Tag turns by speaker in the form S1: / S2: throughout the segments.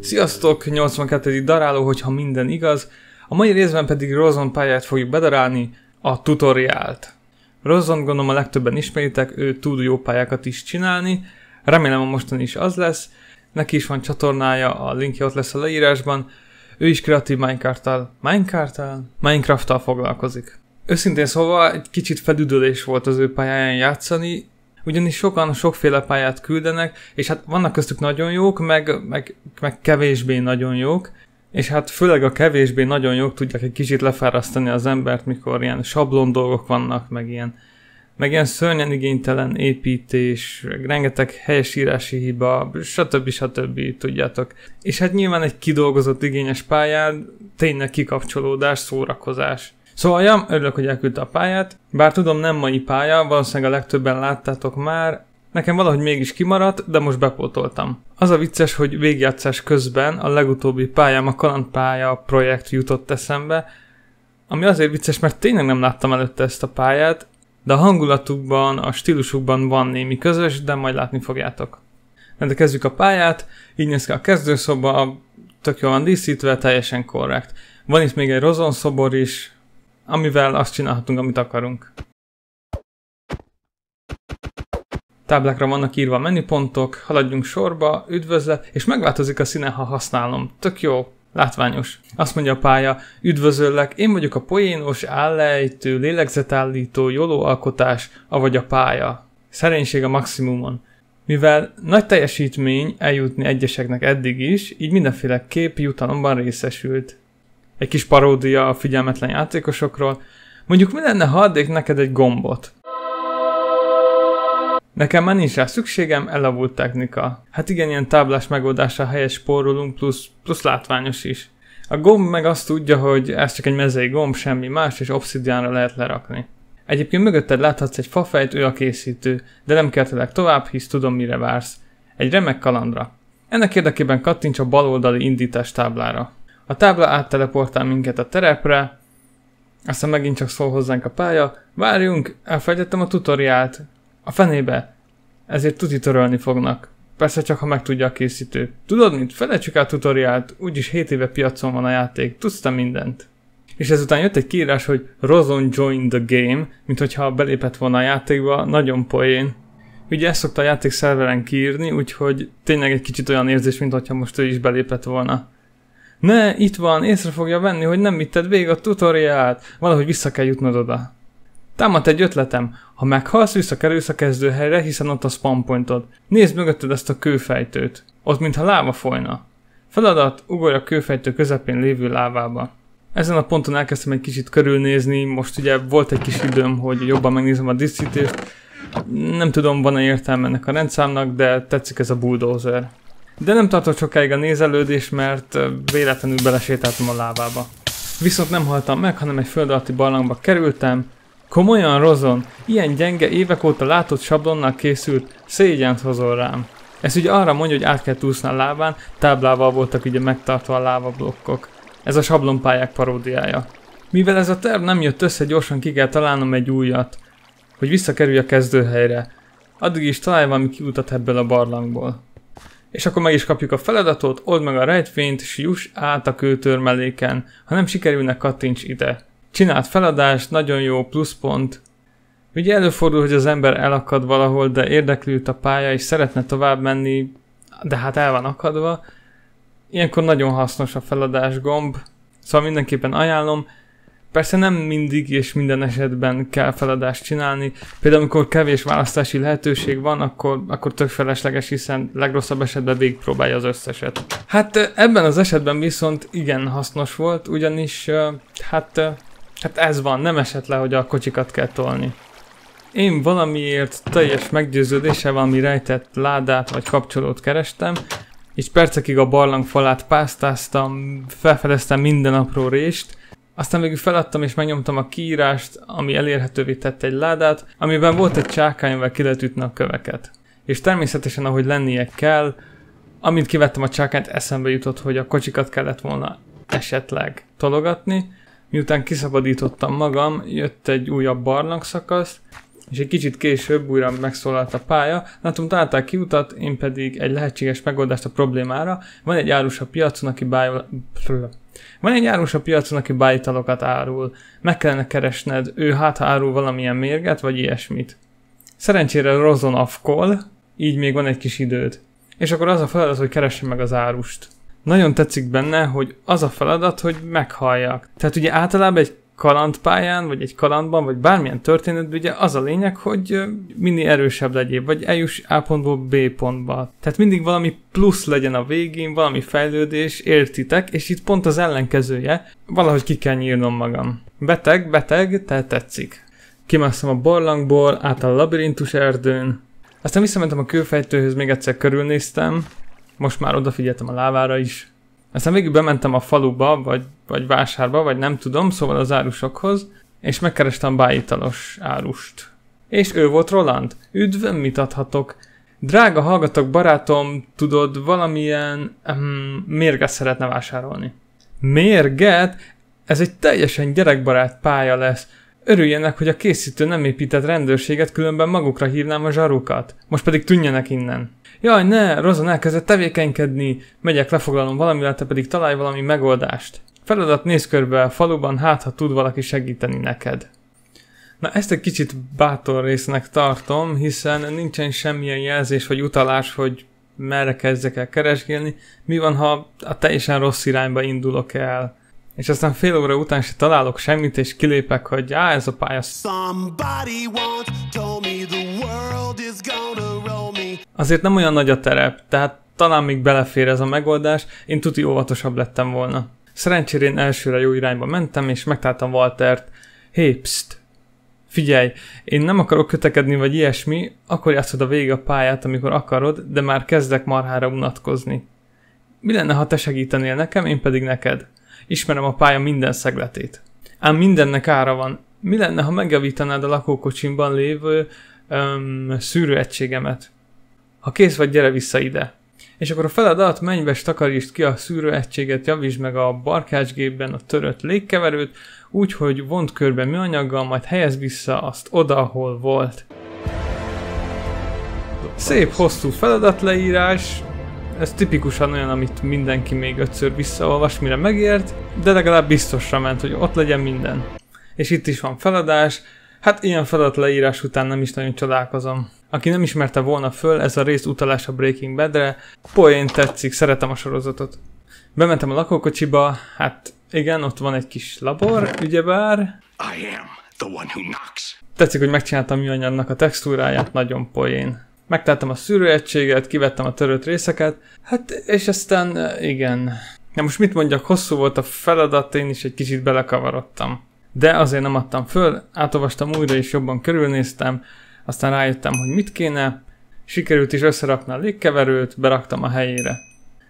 S1: Sziasztok, 82. daráló, hogyha minden igaz, a mai részben pedig Rozon pályát fogjuk bedarálni, a tutoriált. Rozon gondolom a legtöbben ismeritek, ő tud jó pályákat is csinálni, remélem a mostani is az lesz, neki is van csatornája, a linkje ott lesz a leírásban, ő is kreatív Minecraft-tal, Minecraft-tal, Minecraft-tal foglalkozik. Őszintén szóval egy kicsit felüdülés volt az ő pályáján játszani, ugyanis sokan sokféle pályát küldenek, és hát vannak köztük nagyon jók, meg, meg, meg kevésbé nagyon jók, és hát főleg a kevésbé nagyon jók tudják egy kicsit lefárasztani az embert, mikor ilyen sablon dolgok vannak, meg ilyen, meg ilyen szörnyen igénytelen építés, rengeteg helyesírási hiba, stb. stb. tudjátok. És hát nyilván egy kidolgozott igényes pályán tényleg kikapcsolódás, szórakozás. Szóval, ja, örülök, hogy elküldte a pályát. Bár tudom, nem mai pálya, valószínűleg a legtöbben láttátok már, Nekem valahogy mégis kimaradt, de most bepótoltam. Az a vicces, hogy végjátszás közben a legutóbbi pályám, a kalandpálya projekt jutott eszembe, ami azért vicces, mert tényleg nem láttam előtte ezt a pályát, de a hangulatukban, a stílusukban van némi közös, de majd látni fogjátok. De kezdjük a pályát, így néz ki a kezdőszoba, tök jól van díszítve, teljesen korrekt. Van itt még egy rozonszobor is, amivel azt csinálhatunk, amit akarunk. Táblákra vannak írva a menüpontok, haladjunk sorba, üdvözlet, és megváltozik a színe, ha használom. Tök jó, látványos. Azt mondja a pálya, üdvözöllek, én vagyok a poénos, állejtő, lélegzetállító, jólóalkotás, avagy a pálya. Szerénység a maximumon. Mivel nagy teljesítmény eljutni egyeseknek eddig is, így mindenféle kép jutalomban részesült egy kis paródia a figyelmetlen játékosokról. Mondjuk mi lenne, ha adnék neked egy gombot? Nekem már nincs rá szükségem, elavult technika. Hát igen, ilyen táblás megoldása helyes spórolunk, plusz, plusz látványos is. A gomb meg azt tudja, hogy ez csak egy mezei gomb, semmi más, és obszidiánra lehet lerakni. Egyébként mögötted láthatsz egy fafejt, ő a készítő, de nem kertelek tovább, hisz tudom mire vársz. Egy remek kalandra. Ennek érdekében kattints a baloldali indítás táblára. A tábla átteleportál minket a terepre, aztán megint csak szól hozzánk a pálya. Várjunk, elfelejtettem a tutoriált. A fenébe. Ezért tuti törölni fognak. Persze csak, ha megtudja a készítő. Tudod mint, Felejtsük el a tutoriált, úgyis 7 éve piacon van a játék. Tudsz te mindent. És ezután jött egy kiírás, hogy Rozon joined the game, mint hogyha belépett volna a játékba, nagyon poén. Ugye ezt szokta a játék szerveren kiírni, úgyhogy tényleg egy kicsit olyan érzés, mint hogyha most ő is belépett volna. Ne, itt van, észre fogja venni, hogy nem vitted végig a tutoriált, Valahogy vissza kell jutnod oda. Támad egy ötletem. Ha meghalsz, visszakerülsz a kezdőhelyre, hiszen ott a spawn pointod. Nézd mögötted ezt a kőfejtőt. Ott mintha láva folyna. Feladat, ugorj a kőfejtő közepén lévő lávába. Ezen a ponton elkezdtem egy kicsit körülnézni, most ugye volt egy kis időm, hogy jobban megnézem a diszítést. Nem tudom, van-e értelme ennek a rendszámnak, de tetszik ez a bulldozer. De nem tartott sokáig a nézelődés, mert véletlenül belesétáltam a lábába. Viszont nem haltam meg, hanem egy föld alatti barlangba kerültem. Komolyan rozon, ilyen gyenge évek óta látott sablonnal készült, szégyent hozol rám. Ez ugye arra mondja, hogy át kell túszni a lábán, táblával voltak ugye megtartva a lávablokkok. Ez a sablonpályák paródiája. Mivel ez a terv nem jött össze, gyorsan ki kell találnom egy újat, hogy visszakerülj a kezdőhelyre. Addig is találj valami kiutat ebből a barlangból. És akkor meg is kapjuk a feladatot, old meg a rejtvényt, és juss át a kőtör melléken. Ha nem sikerülne, kattints ide. Csinált feladást, nagyon jó, pluszpont. Ugye előfordul, hogy az ember elakad valahol, de érdeklőt a pálya, és szeretne tovább menni, de hát el van akadva. Ilyenkor nagyon hasznos a feladás gomb, szóval mindenképpen ajánlom, Persze nem mindig és minden esetben kell feladást csinálni. Például amikor kevés választási lehetőség van, akkor, akkor tök felesleges, hiszen legrosszabb esetben végigpróbálja az összeset. Hát ebben az esetben viszont igen hasznos volt, ugyanis hát, hát ez van, nem esett le, hogy a kocsikat kell tolni. Én valamiért teljes meggyőződése valami rejtett ládát vagy kapcsolót kerestem, és percekig a barlang falát pásztáztam, felfedeztem minden apró rést, aztán végül feladtam és megnyomtam a kiírást, ami elérhetővé tette egy ládát, amiben volt egy csákány, amivel ki lehet ütni a köveket. És természetesen, ahogy lennie kell, amint kivettem a csákányt, eszembe jutott, hogy a kocsikat kellett volna esetleg tologatni. Miután kiszabadítottam magam, jött egy újabb barlangszakasz, és egy kicsit később újra megszólalt a pálya. Látom, találták kiutat, én pedig egy lehetséges megoldást a problémára. Van egy árus a piacon, aki bájol... Van egy árus a piacon, aki bájitalokat árul. Meg kellene keresned, ő hát árul valamilyen mérget, vagy ilyesmit. Szerencsére Rozon afkol, így még van egy kis időd. És akkor az a feladat, hogy keresse meg az árust. Nagyon tetszik benne, hogy az a feladat, hogy meghalljak. Tehát ugye általában egy kalandpályán, vagy egy kalandban, vagy bármilyen történetben, ugye az a lényeg, hogy minél erősebb legyél, vagy eljuss A pontból B pontba. Tehát mindig valami plusz legyen a végén, valami fejlődés, értitek, és itt pont az ellenkezője, valahogy ki kell nyírnom magam. Beteg, beteg, tehát tetszik. Kimásztam a barlangból, át a labirintus erdőn, aztán visszamentem a kőfejtőhöz, még egyszer körülnéztem, most már odafigyeltem a lávára is. Aztán végül bementem a faluba, vagy vagy vásárba, vagy nem tudom, szóval az árusokhoz, és megkerestem bájitalos árust. És ő volt Roland. Üdv, mit adhatok? Drága hallgatok, barátom, tudod, valamilyen hmm, mérget szeretne vásárolni. Mérget? Ez egy teljesen gyerekbarát pálya lesz. Örüljenek, hogy a készítő nem épített rendőrséget, különben magukra hívnám a zsarukat. Most pedig tűnjenek innen. Jaj, ne, Rozan elkezdett tevékenykedni, megyek lefoglalom valamivel, te pedig találj valami megoldást. Feladat néz körbe a faluban, hát ha tud valaki segíteni neked. Na ezt egy kicsit bátor résznek tartom, hiszen nincsen semmilyen jelzés vagy utalás, hogy merre kezdjek el keresgélni, mi van, ha a teljesen rossz irányba indulok el. És aztán fél óra után se találok semmit, és kilépek, hogy á, ez a pálya Azért nem olyan nagy a terep, tehát talán még belefér ez a megoldás, én tuti óvatosabb lettem volna. Szerencsére én elsőre jó irányba mentem, és megtaláltam Waltert. Hé, hey, pszt, figyelj, én nem akarok kötekedni, vagy ilyesmi, akkor játszod a végig a pályát, amikor akarod, de már kezdek marhára unatkozni. Mi lenne, ha te segítenél nekem, én pedig neked? Ismerem a pálya minden szegletét. Ám mindennek ára van. Mi lenne, ha megjavítanád a lakókocsimban lévő öm, szűrőegységemet? Ha kész vagy, gyere vissza ide. És akkor a feladat, menj be, takarítsd ki a szűrőegységet, javítsd meg a barkácsgépben a törött légkeverőt, úgyhogy vont körbe műanyaggal, majd helyez vissza azt oda, ahol volt. Szép hosszú feladatleírás, ez tipikusan olyan, amit mindenki még ötször visszaolvas, mire megért, de legalább biztosra ment, hogy ott legyen minden. És itt is van feladás, Hát ilyen feladat leírás után nem is nagyon csodálkozom. Aki nem ismerte volna föl, ez a rész utalás a Breaking Bedre. Poén tetszik, szeretem a sorozatot. Bementem a lakókocsiba, hát igen, ott van egy kis labor, ügyebár. I am the one who knocks. Tetszik, hogy megcsináltam műanyagnak a textúráját, nagyon poén. Megteltem a szűrőegységet, kivettem a törött részeket, hát és aztán igen. Na most mit mondjak, hosszú volt a feladat, én is egy kicsit belekavarodtam de azért nem adtam föl, átolvastam újra és jobban körülnéztem, aztán rájöttem, hogy mit kéne, sikerült is összerakni a légkeverőt, beraktam a helyére.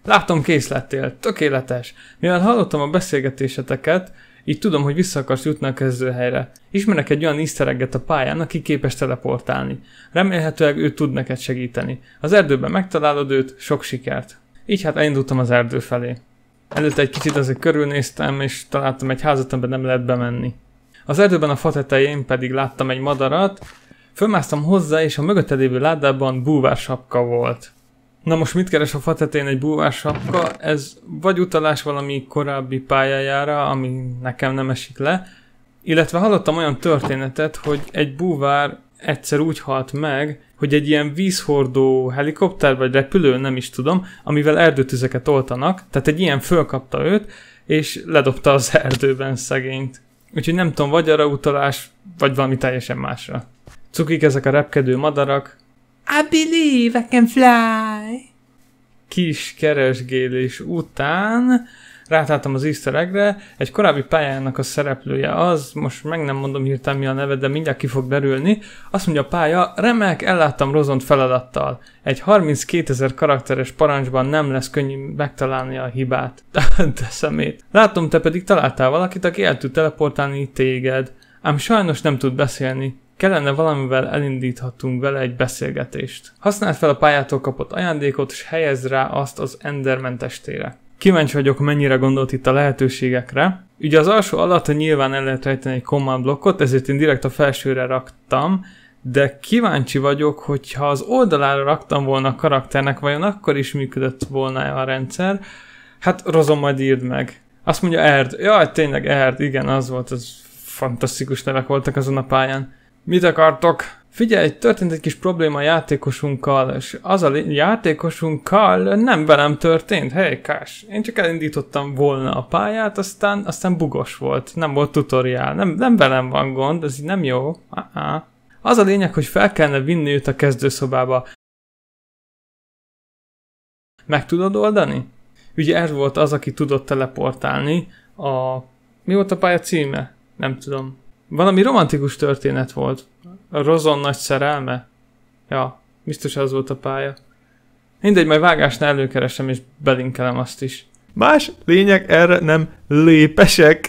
S1: Látom, kész lettél, tökéletes. Mivel hallottam a beszélgetéseteket, így tudom, hogy vissza akarsz jutni a kezdőhelyre. Ismerek egy olyan iszteregget a pályán, aki képes teleportálni. Remélhetőleg ő tud neked segíteni. Az erdőben megtalálod őt, sok sikert. Így hát elindultam az erdő felé. Előtte egy kicsit azért körülnéztem, és találtam egy házat, amiben nem lehet bemenni. Az erdőben a fa tetején pedig láttam egy madarat, fölmásztam hozzá, és a mögötte lévő ládában búvársapka volt. Na most mit keres a fa egy búvársapka? Ez vagy utalás valami korábbi pályájára, ami nekem nem esik le, illetve hallottam olyan történetet, hogy egy búvár egyszer úgy halt meg, hogy egy ilyen vízhordó helikopter vagy repülő, nem is tudom, amivel erdőtüzeket oltanak, tehát egy ilyen fölkapta őt, és ledobta az erdőben szegényt. Úgyhogy nem tudom, vagy arra utalás, vagy valami teljesen másra. Cukik ezek a repkedő madarak. I believe I can fly! Kis keresgélés után rátáltam az easter egg-re. egy korábbi pályának a szereplője az, most meg nem mondom hirtelen mi a neve, de mindjárt ki fog derülni, azt mondja a pálya, remek, elláttam Rozont feladattal. Egy 32 ezer karakteres parancsban nem lesz könnyű megtalálni a hibát. de szemét. Látom, te pedig találtál valakit, aki el tud teleportálni téged. Ám sajnos nem tud beszélni, kellene valamivel elindíthatunk vele egy beszélgetést. Használd fel a pályától kapott ajándékot, és helyezd rá azt az Enderman testére. Kíváncsi vagyok, mennyire gondolt itt a lehetőségekre. Ugye az alsó alatt nyilván el lehet rejteni egy command blokkot, ezért én direkt a felsőre raktam, de kíváncsi vagyok, hogyha az oldalára raktam volna a karakternek, vajon akkor is működött volna e a rendszer? Hát rozom, majd írd meg. Azt mondja Erd. Jaj, tényleg Erd, igen, az volt, az fantasztikus nevek voltak azon a pályán. Mit akartok? figyelj, történt egy kis probléma a játékosunkkal, és az a játékosunkkal nem velem történt, hely Kás. Én csak elindítottam volna a pályát, aztán, aztán bugos volt, nem volt tutoriál, nem, nem velem van gond, ez így nem jó. Uh-uh. Az a lényeg, hogy fel kellene vinni őt a kezdőszobába. Meg tudod oldani? Ugye ez volt az, aki tudott teleportálni a... Mi volt a pálya címe? Nem tudom. Valami romantikus történet volt. A Rozon nagy szerelme? Ja, biztos az volt a pálya. Mindegy, majd vágásnál előkeresem és belinkelem azt is. Más lényeg erre nem lépesek.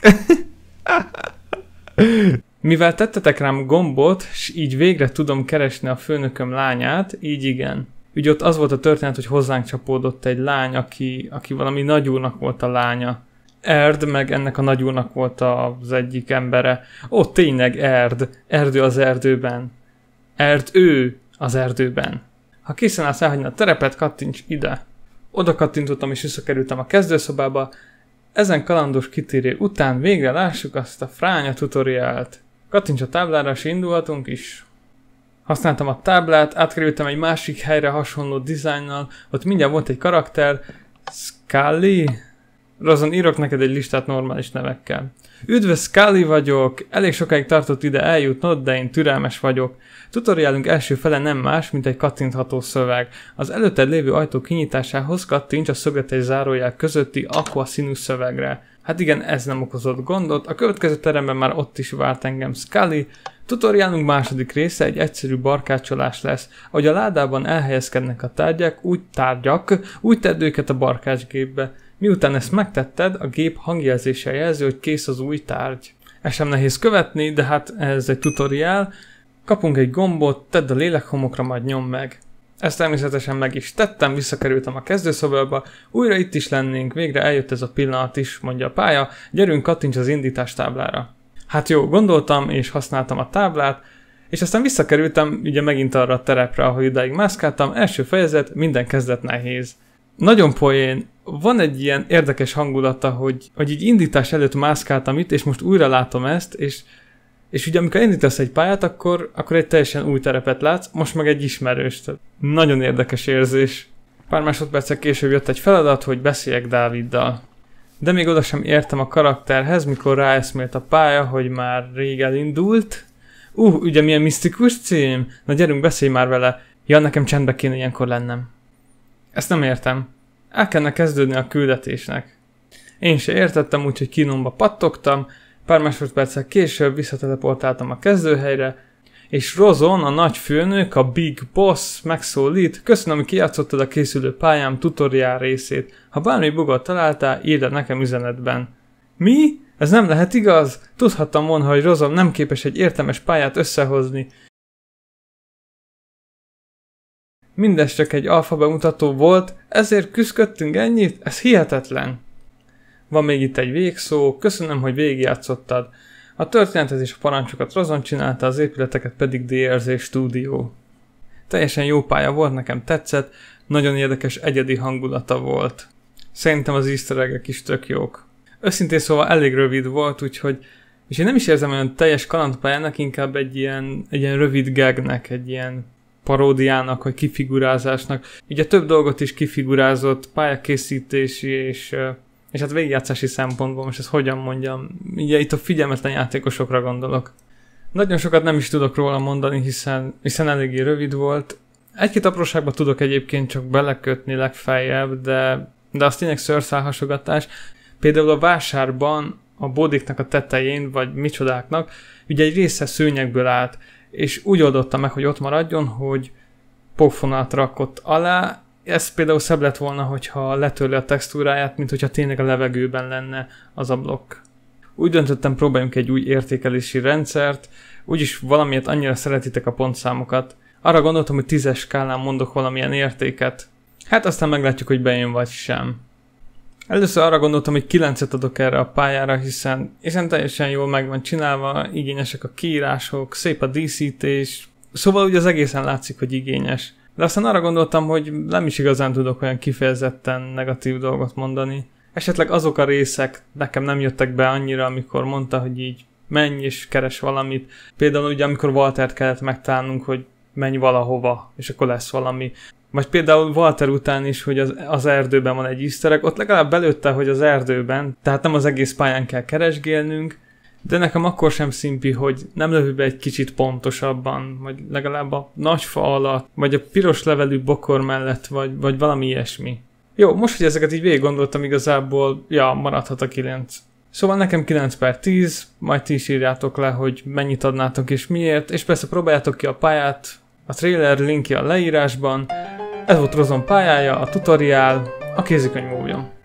S1: Mivel tettetek rám gombot, és így végre tudom keresni a főnököm lányát, így igen. Ugye ott az volt a történet, hogy hozzánk csapódott egy lány, aki, aki valami nagyúrnak volt a lánya. Erd, meg ennek a nagyúrnak volt az egyik embere. Ó, tényleg Erd, erdő az erdőben. Erd ő az erdőben. Ha készen állsz elhagyni a terepet, kattints ide. Oda kattintottam és visszakerültem a kezdőszobába. Ezen kalandos kitérő után végre lássuk azt a fránya tutoriált. Kattints a táblára és indulhatunk is. Használtam a táblát, átkerültem egy másik helyre hasonló dizájnnal, ott mindjárt volt egy karakter, Scully, Razon írok neked egy listát normális nevekkel. Üdv, Scully vagyok, elég sokáig tartott ide eljutnod, de én türelmes vagyok. Tutoriálunk első fele nem más, mint egy kattintható szöveg. Az előtted lévő ajtó kinyitásához kattints a szögetes zárójel közötti aqua színű szövegre. Hát igen, ez nem okozott gondot, a következő teremben már ott is várt engem Scully, Tutoriálunk második része egy egyszerű barkácsolás lesz. Ahogy a ládában elhelyezkednek a tárgyak, úgy tárgyak, úgy tedd őket a barkácsgépbe. Miután ezt megtetted, a gép hangjelzése jelzi, hogy kész az új tárgy. Ez sem nehéz követni, de hát ez egy tutoriál. Kapunk egy gombot, tedd a lélekhomokra, majd nyom meg. Ezt természetesen meg is tettem, visszakerültem a kezdőszobába, újra itt is lennénk, végre eljött ez a pillanat is, mondja a pálya, gyerünk kattints az indítás táblára. Hát jó, gondoltam és használtam a táblát, és aztán visszakerültem ugye megint arra a terepre, ahol idáig mászkáltam, első fejezet, minden kezdet nehéz. Nagyon poén, van egy ilyen érdekes hangulata, hogy, hogy így indítás előtt mászkáltam itt, és most újra látom ezt, és, és ugye amikor indítasz egy pályát, akkor, akkor egy teljesen új terepet látsz, most meg egy ismerős. Tehát nagyon érdekes érzés. Pár másodperccel később jött egy feladat, hogy beszéljek Dáviddal. De még oda sem értem a karakterhez, mikor ráeszmélt a pálya, hogy már rég elindult. Ú, uh, ugye milyen misztikus cím? Na gyerünk, beszélj már vele. Ja, nekem csendbe kéne ilyenkor lennem. Ezt nem értem. El kellene kezdődni a küldetésnek. Én se értettem, úgyhogy kínomba pattogtam, pár másodperccel később visszateleportáltam a kezdőhelyre, és Rozon, a nagy főnök, a Big Boss megszólít, köszönöm, hogy kiátszottad a készülő pályám tutoriál részét. Ha bármi bugot találtál, írd nekem üzenetben. Mi? Ez nem lehet igaz? Tudhattam volna, hogy Rozon nem képes egy értelmes pályát összehozni, mindez csak egy alfa bemutató volt, ezért küzdködtünk ennyit, ez hihetetlen. Van még itt egy végszó, köszönöm, hogy végigjátszottad. A történethez és a parancsokat Rozon csinálta, az épületeket pedig DRZ Studio. Teljesen jó pálya volt, nekem tetszett, nagyon érdekes egyedi hangulata volt. Szerintem az easter is tök jók. Összintén szóval elég rövid volt, úgyhogy és én nem is érzem olyan teljes kalandpályának, inkább egy ilyen, egy ilyen rövid gagnek, egy ilyen paródiának, vagy kifigurázásnak. Ugye több dolgot is kifigurázott, pályakészítési és és hát végigjátszási szempontból most ezt hogyan mondjam, ugye itt a figyelmetlen játékosokra gondolok. Nagyon sokat nem is tudok róla mondani, hiszen, hiszen eléggé rövid volt. Egy-két apróságba tudok egyébként csak belekötni legfeljebb, de, de az tényleg szörszálhasogatás. Például a vásárban a bodiknak a tetején, vagy micsodáknak, ugye egy része szőnyegből állt, és úgy oldotta meg, hogy ott maradjon, hogy pofonát rakott alá, ez például szebb lett volna, hogyha letörli a textúráját, mint hogyha tényleg a levegőben lenne az a blokk. Úgy döntöttem, próbáljunk egy új értékelési rendszert, úgyis valamiért annyira szeretitek a pontszámokat. Arra gondoltam, hogy tízes skálán mondok valamilyen értéket. Hát aztán meglátjuk, hogy bejön vagy sem. Először arra gondoltam, hogy 9-et adok erre a pályára, hiszen, hiszen teljesen jól meg van csinálva, igényesek a kiírások, szép a díszítés, szóval ugye az egészen látszik, hogy igényes. De aztán arra gondoltam, hogy nem is igazán tudok olyan kifejezetten negatív dolgot mondani. Esetleg azok a részek nekem nem jöttek be annyira, amikor mondta, hogy így menj és keres valamit. Például ugye amikor Waltert kellett megtalálnunk, hogy menj valahova, és akkor lesz valami. Vagy például Walter után is, hogy az, az erdőben van egy easter ott legalább belőtte, hogy az erdőben, tehát nem az egész pályán kell keresgélnünk, de nekem akkor sem szimpi, hogy nem lövő be egy kicsit pontosabban, vagy legalább a nagy fa alatt, vagy a piros levelű bokor mellett, vagy, vagy valami ilyesmi. Jó, most, hogy ezeket így végig gondoltam igazából, ja, maradhat a 9. Szóval nekem 9 per 10, majd ti is írjátok le, hogy mennyit adnátok és miért, és persze próbáljátok ki a pályát, a trailer linkje a leírásban. Ez volt Rozon pályája, a tutoriál, a kézikönyv módjon.